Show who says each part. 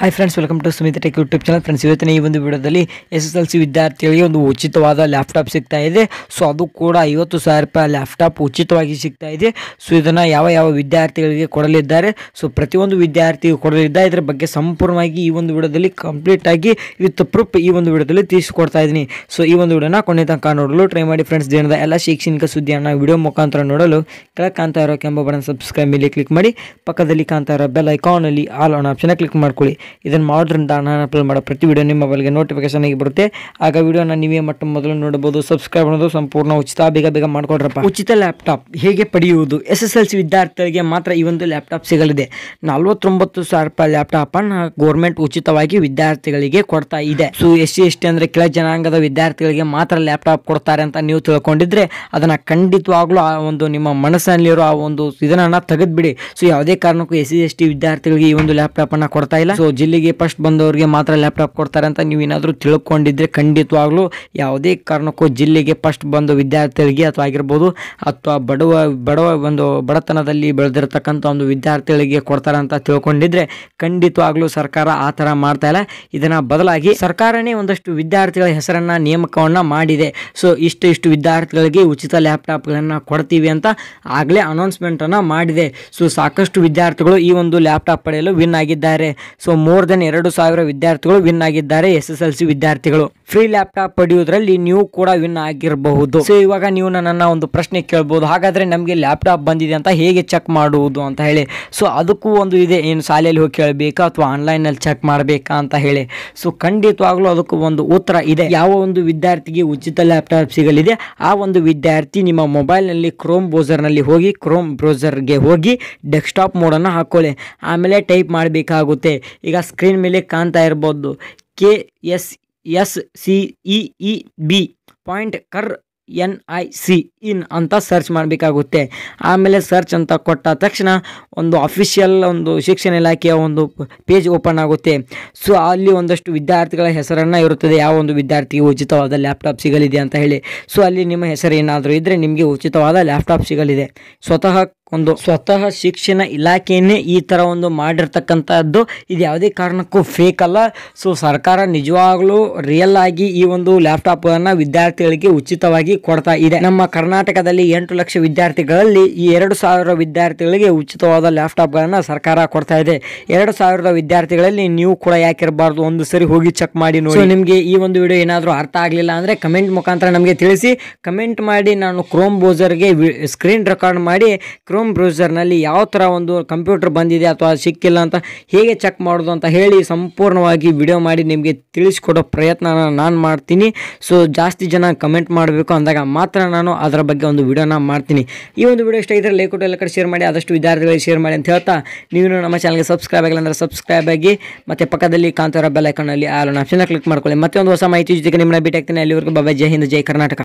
Speaker 1: hi friends welcome to Sumit tech YouTube channel friends ಇವತ್ತಿನ ಈ ಒಂದು ವಿಡಿಯೋದಲ್ಲಿ ಎಸ್ ಎಸ್ ಎಲ್ ಸಿ ವಿದ್ಯಾರ್ಥಿಗಳಿಗೆ ಒಂದು ಉಚಿತವಾದ ಲ್ಯಾಪ್ಟಾಪ್ ಸಿಗ್ತಾ ಇದೆ ಸೊ ಅದು ಕೂಡ ಐವತ್ತು ಸಾವಿರ ರೂಪಾಯಿ ಲ್ಯಾಪ್ಟಾಪ್ ಉಚಿತವಾಗಿ ಸಿಗ್ತಾ ಇದೆ ಸೊ ಇದನ್ನು ಯಾವ ಯಾವ ವಿದ್ಯಾರ್ಥಿಗಳಿಗೆ ಕೊಡಲಿದ್ದಾರೆ ಸೊ ಪ್ರತಿಯೊಂದು ವಿದ್ಯಾರ್ಥಿಗೂ ಕೊಡಲಿದ್ದ ಇದರ ಬಗ್ಗೆ ಸಂಪೂರ್ಣವಾಗಿ ಈ ಒಂದು ವಿಡಿಯೋದಲ್ಲಿ ಕಂಪ್ಲೀಟಾಗಿ ವಿತ್ ಪ್ರೂಫ್ ಈ ಒಂದು ವಿಡಿಯೋದಲ್ಲಿ ತಿಳಿಸಿಕೊಡ್ತಾ ಇದ್ದೀನಿ ಸೊ ಈ ಒಂದು ವಿಡಿಯೋನ ಕೊನೆ ತನಕ ನೋಡಲು ಟ್ರೈ ಮಾಡಿ ಫ್ರೆಂಡ್ಸ್ ದಿನದ ಎಲ್ಲ ಶೈಕ್ಷಣಿಕ ಸುದ್ದಿಯನ್ನು ವಿಡಿಯೋ ಮುಖಾಂತರ ನೋಡಲು ಕೆಳಗೆ ಕಾಣ್ತಾ ಇರೋ ಕೆಂಬ ಬಟನ್ ಸಬ್ಸ್ಕ್ರೈಬ್ ಮೇಲೆ ಕ್ಲಿಕ್ ಮಾಡಿ ಪಕ್ಕದಲ್ಲಿ ಕಾಣ್ತಾ ಇರೋ ಬೆಲ್ ಐಕಾನಲ್ಲಿ ಆಲ್ ಆನ್ ಆಪ್ಷನ್ನ ಕ್ಲಿಕ್ ಮಾಡ್ಕೊಳ್ಳಿ ಇದನ್ನು ಮಾಡೋದ್ರಿಂದ ನಾನು ಅಪ್ಲೋಡ್ ಮಾಡೋ ಪ್ರತಿ ವಿಡಿಯೋ ನಿಮ್ಮ ಮೊಬೈಲ್ಗೆ ನೋಟಿಫಿಕೇಶನ್ ಆಗಿ ಬರುತ್ತೆ ಆಗ ವಿಡಿಯೋನ ನೀವೇ ಮಟ್ಟ ಮೊದಲು ನೋಡಬಹುದು ಸಬ್ಸ್ಕ್ರೈಬ್ ಮಾಡೋದು ಸಂಪೂರ್ಣ ಉಚಿತ ಬೇಗ ಬೇಗ ಮಾಡ್ಕೊಡ್ರಪ್ಪ ಉಚಿತ ಲ್ಯಾಪ್ಟಾಪ್ ಹೇಗೆ ಪಡೆಯುವುದು ಎಸ್ ಎಸ್ ಎಲ್ ಸಿ ವಿದ್ಯಾರ್ಥಿಗಳಿಗೆ ಮಾತ್ರ ಈ ಒಂದು ಲ್ಯಾಪ್ಟಾಪ್ ಸಿಗಲಿದೆ ನಲವತ್ತೊಂಬತ್ತು ಸಾವಿರ ರೂಪಾಯಿ ಲ್ಯಾಪ್ಟಾಪನ್ನು ಗೌರ್ಮೆಂಟ್ ಉಚಿತವಾಗಿ ವಿದ್ಯಾರ್ಥಿಗಳಿಗೆ ಕೊಡ್ತಾ ಇದೆ so S C S T ಅಂದ್ರೆ ಕೆಳ ಜನಾಂಗದ ವಿದ್ಯಾರ್ಥಿಗಳಿಗೆ ಮಾತ್ರ ಲ್ಯಾಪ್ಟಾಪ್ ಕೊಡ್ತಾರೆ ಅಂತ ನೀವು ತಿಳ್ಕೊಂಡಿದ್ರೆ ಅದನ್ನ ಖಂಡಿತವಾಗ್ಲೂ ಆ ಒಂದು ನಿಮ್ಮ ಮನಸ್ಸಿನಲ್ಲಿರೋ ಆ ಒಂದು ಇದನ್ನು ತೆಗೆದುಬಿಡಿ ಸೊ ಯಾವುದೇ ಕಾರಣಕ್ಕೂ ಎಸ್ ಸಿ ಎಸ್ ಟಿ ವಿದ್ಯಾರ್ಥಿಗಳಿಗೆ ಈ ಒಂದು ಅನ್ನ ಕೊಡ್ತಾ ಇಲ್ಲ ಸೊ ಜಿಲ್ಲೆಗೆ ಫಸ್ಟ್ ಬಂದವರಿಗೆ ಮಾತ್ರ ಲ್ಯಾಪ್ಟಾಪ್ ಕೊಡ್ತಾರೆ ಅಂತ ನೀವು ಏನಾದರೂ ತಿಳ್ಕೊಂಡಿದ್ರೆ ಖಂಡಿತವಾಗ್ಲೂ ಯಾವುದೇ ಕಾರಣಕ್ಕೂ ಜಿಲ್ಲೆಗೆ ಫಸ್ಟ್ ಬಂದು ವಿದ್ಯಾರ್ಥಿಗಳಿಗೆ ಅಥವಾ ಆಗಿರ್ಬೋದು ಅಥವಾ ಬಡವ ಬಡವ ಒಂದು ಬಡತನದಲ್ಲಿ ಬೆಳೆದಿರತಕ್ಕಂಥ ಒಂದು ವಿದ್ಯಾರ್ಥಿಗಳಿಗೆ ಕೊಡ್ತಾರೆ ಅಂತ ತಿಳ್ಕೊಂಡಿದ್ರೆ ಖಂಡಿತವಾಗ್ಲೂ ಸರ್ಕಾರ ಆ ಥರ ಮಾಡ್ತಾ ಇಲ್ಲ ಇದನ್ನು ಬದಲಾಗಿ ಸರ್ಕಾರನೇ ಒಂದಷ್ಟು ವಿದ್ಯಾರ್ಥಿಗಳ ಹೆಸರನ್ನು ನೇಮಕವನ್ನು ಮಾಡಿದೆ ಸೊ ಇಷ್ಟು ಇಷ್ಟು ವಿದ್ಯಾರ್ಥಿಗಳಿಗೆ ಉಚಿತ ಲ್ಯಾಪ್ಟಾಪ್ಗಳನ್ನು ಕೊಡ್ತೀವಿ ಅಂತ ಆಗಲೇ ಅನೌನ್ಸ್ಮೆಂಟನ್ನು ಮಾಡಿದೆ ಸೊ ಸಾಕಷ್ಟು ವಿದ್ಯಾರ್ಥಿಗಳು ಈ ಒಂದು ಲ್ಯಾಪ್ಟಾಪ್ ಪಡೆಯಲು ವಿನ್ ಆಗಿದ್ದಾರೆ ಸೊ ಮೋರ್ ದೆನ್ ಎರಡು ಸಾವಿರ ವಿದ್ಯಾರ್ಥಿಗಳು ವಿನ್ ಆಗಿದ್ದಾರೆ ಎಸ್ ಎಸ್ ಎಲ್ ಸಿ ವಿದ್ಯಾರ್ಥಿಗಳು ಫ್ರೀ ಲ್ಯಾಪ್ಟಾಪ್ ಪಡೆಯುವುದರಲ್ಲಿ ನೀವು ಕೂಡ ವಿನ್ ಆಗಿರಬಹುದು ಸೊ ಇವಾಗ ನೀವು ನನ್ನ ಒಂದು ಪ್ರಶ್ನೆ ಕೇಳಬಹುದು ಹಾಗಾದ್ರೆ ನಮಗೆ ಲ್ಯಾಪ್ಟಾಪ್ ಬಂದಿದೆ ಅಂತ ಹೇಗೆ ಚೆಕ್ ಮಾಡುವುದು ಅಂತ ಹೇಳಿ ಸೊ ಅದಕ್ಕೂ ಒಂದು ಇದೆ ಏನು ಶಾಲೆಯಲ್ಲಿ ಹೋಗಿ ಕೇಳಬೇಕಾ ಅಥವಾ ಆನ್ಲೈನಲ್ಲಿ ಚೆಕ್ ಮಾಡಬೇಕಾ ಅಂತ ಹೇಳಿ ಸೊ ಖಂಡಿತವಾಗ್ಲೂ ಅದಕ್ಕೂ ಒಂದು ಉತ್ತರ ಇದೆ ಯಾವ ಒಂದು ವಿದ್ಯಾರ್ಥಿಗೆ ಉಚಿತ ಲ್ಯಾಪ್ಟಾಪ್ ಸಿಗಲಿದೆ ಆ ಒಂದು ವಿದ್ಯಾರ್ಥಿ ನಿಮ್ಮ ಮೊಬೈಲ್ನಲ್ಲಿ ಕ್ರೋಮ್ ನಲ್ಲಿ ಹೋಗಿ ಕ್ರೋಮ್ ಗೆ ಹೋಗಿ ಡೆಸ್ಕ್ಟಾಪ್ ಮೋಡನ್ನು ಹಾಕ್ಕೊಳ್ಳಿ ಆಮೇಲೆ ಟೈಪ್ ಮಾಡಬೇಕಾಗುತ್ತೆ ಈಗ ಸ್ಕ್ರೀನ್ ಮೇಲೆ ಕಾಣ್ತಾ ಇರ್ಬೋದು K S S C E E B point kar N I C in ಅಂತ ಸರ್ಚ್ ಮಾಡಬೇಕಾಗುತ್ತೆ ಆಮೇಲೆ ಸರ್ಚ್ ಅಂತ ಕೊಟ್ಟ ತಕ್ಷಣ ಒಂದು ಅಫಿಷಿಯಲ್ ಒಂದು ಶಿಕ್ಷಣ ಇಲಾಖೆಯ ಒಂದು ಪೇಜ್ ಓಪನ್ ಆಗುತ್ತೆ ಸೊ ಅಲ್ಲಿ ಒಂದಷ್ಟು ವಿದ್ಯಾರ್ಥಿಗಳ ಹೆಸರನ್ನು ಇರುತ್ತದೆ ಯಾವ ಒಂದು ವಿದ್ಯಾರ್ಥಿಗೆ ಉಚಿತವಾದ ಲ್ಯಾಪ್ಟಾಪ್ ಸಿಗಲಿದೆ ಅಂತ ಹೇಳಿ ಸೊ ಅಲ್ಲಿ ನಿಮ್ಮ ಹೆಸರು ಏನಾದರೂ ಇದ್ದರೆ ನಿಮಗೆ ಉಚಿತವಾದ ಲ್ಯಾಪ್ಟಾಪ್ ಸಿಗಲಿದೆ ಸ್ವತಃ ಒಂದು ಸ್ವತಃ ಶಿಕ್ಷಣ ಇಲಾಖೆಯೇ ಈ ಥರ ಒಂದು ಮಾಡಿರ್ತಕ್ಕಂಥದ್ದು ಇದು ಯಾವುದೇ ಕಾರಣಕ್ಕೂ ಫೇಕ್ ಅಲ್ಲ ಸೊ ಸರ್ಕಾರ ನಿಜವಾಗ್ಲೂ ರಿಯಲ್ ಆಗಿ ಈ ಒಂದು ಲ್ಯಾಪ್ಟಾಪನ್ನು ವಿದ್ಯಾರ್ಥಿಗಳಿಗೆ ಉಚಿತವಾಗಿ ಕೊಡ್ತಾ ಇದೆ ನಮ್ಮ ಕರ್ನಾಟಕದಲ್ಲಿ ಎಂಟು ಲಕ್ಷ ವಿದ್ಯಾರ್ಥಿಗಳಲ್ಲಿ ಈ ಎರಡು ಸಾವಿರ ವಿದ್ಯಾರ್ಥಿಗಳಿಗೆ ಉಚಿತವಾದ ಲ್ಯಾಪ್ಟಾಪ್ಗಳನ್ನು ಸರ್ಕಾರ ಕೊಡ್ತಾ ಇದೆ ಎರಡು ಸಾವಿರದ ವಿದ್ಯಾರ್ಥಿಗಳಲ್ಲಿ ನೀವು ಕೂಡ ಯಾಕಿರಬಾರ್ದು ಒಂದು ಸರಿ ಹೋಗಿ ಚೆಕ್ ಮಾಡಿ ನೋಡಿ ನಿಮಗೆ ಈ ಒಂದು ವಿಡಿಯೋ ಏನಾದರೂ ಅರ್ಥ ಆಗಲಿಲ್ಲ ಅಂದರೆ ಕಮೆಂಟ್ ಮುಖಾಂತರ ನಮಗೆ ತಿಳಿಸಿ ಕಮೆಂಟ್ ಮಾಡಿ ನಾನು ಕ್ರೋಮ್ ಬೋಸರ್ಗೆ ಸ್ಕ್ರೀನ್ ರೆಕಾರ್ಡ್ ಮಾಡಿ ಕ್ರೋಮ್ ಬ್ರೌಸರ್ನಲ್ಲಿ ಯಾವ ಥರ ಒಂದು ಕಂಪ್ಯೂಟರ್ ಬಂದಿದೆ ಅಥವಾ ಸಿಕ್ಕಿಲ್ಲ ಅಂತ ಹೇಗೆ ಚೆಕ್ ಮಾಡೋದು ಅಂತ ಹೇಳಿ ಸಂಪೂರ್ಣವಾಗಿ ವಿಡಿಯೋ ಮಾಡಿ ನಿಮಗೆ ತಿಳಿಸ್ಕೊಡೋ ಪ್ರಯತ್ನನ ನಾನು ಮಾಡ್ತೀನಿ ಸೊ ಜಾಸ್ತಿ ಜನ ಕಮೆಂಟ್ ಮಾಡಬೇಕು ಅಂದಾಗ ಮಾತ್ರ ನಾನು ಅದರ ಬಗ್ಗೆ ಒಂದು ವಿಡಿಯೋನ ಮಾಡ್ತೀನಿ ಈ ಒಂದು ವಿಡಿಯೋ ಇಷ್ಟ ಇದ್ದರೆ ಲೈಕ್ ಎಲ್ಲ ಕಡೆ ಶೇರ್ ಮಾಡಿ ಆದಷ್ಟು ವಿದ್ಯಾರ್ಥಿಗಳಿಗೆ ಶೇರ್ ಮಾಡಿ ಅಂತ ಹೇಳ್ತಾ ನೀವು ನಮ್ಮ ಚಾನಲ್ಗೆ ಸಬ್ಸ್ಕ್ರೈಬ್ ಆಗಿಲ್ಲ ಅಂದರೆ ಸಬ್ಸ್ಕ್ರೈಬ್ ಆಗಿ ಮತ್ತು ಪಕ್ಕದಲ್ಲಿ ಕಾಂತಾರ ಬೆಲ್ ಐಕನಲ್ಲಿ ಆಲ್ ಆಪ್ಷನ್ ಕ್ಲಿಕ್ ಮಾಡ್ಕೊಳ್ಳಿ ಮತ್ತೆ ಒಂದು ಹೊಸ ಮಾಹಿತಿ ಜೊತೆಗೆ ನಿಮ್ಮನ್ನ ಭೇಟಿ ಆಗ್ತೀನಿ ಅಲ್ಲಿವರೆಗೂ ಬಾಬಾ ಜೈ ಹಿಂದ್ ಜೈ ಕರ್ನಾಟಕ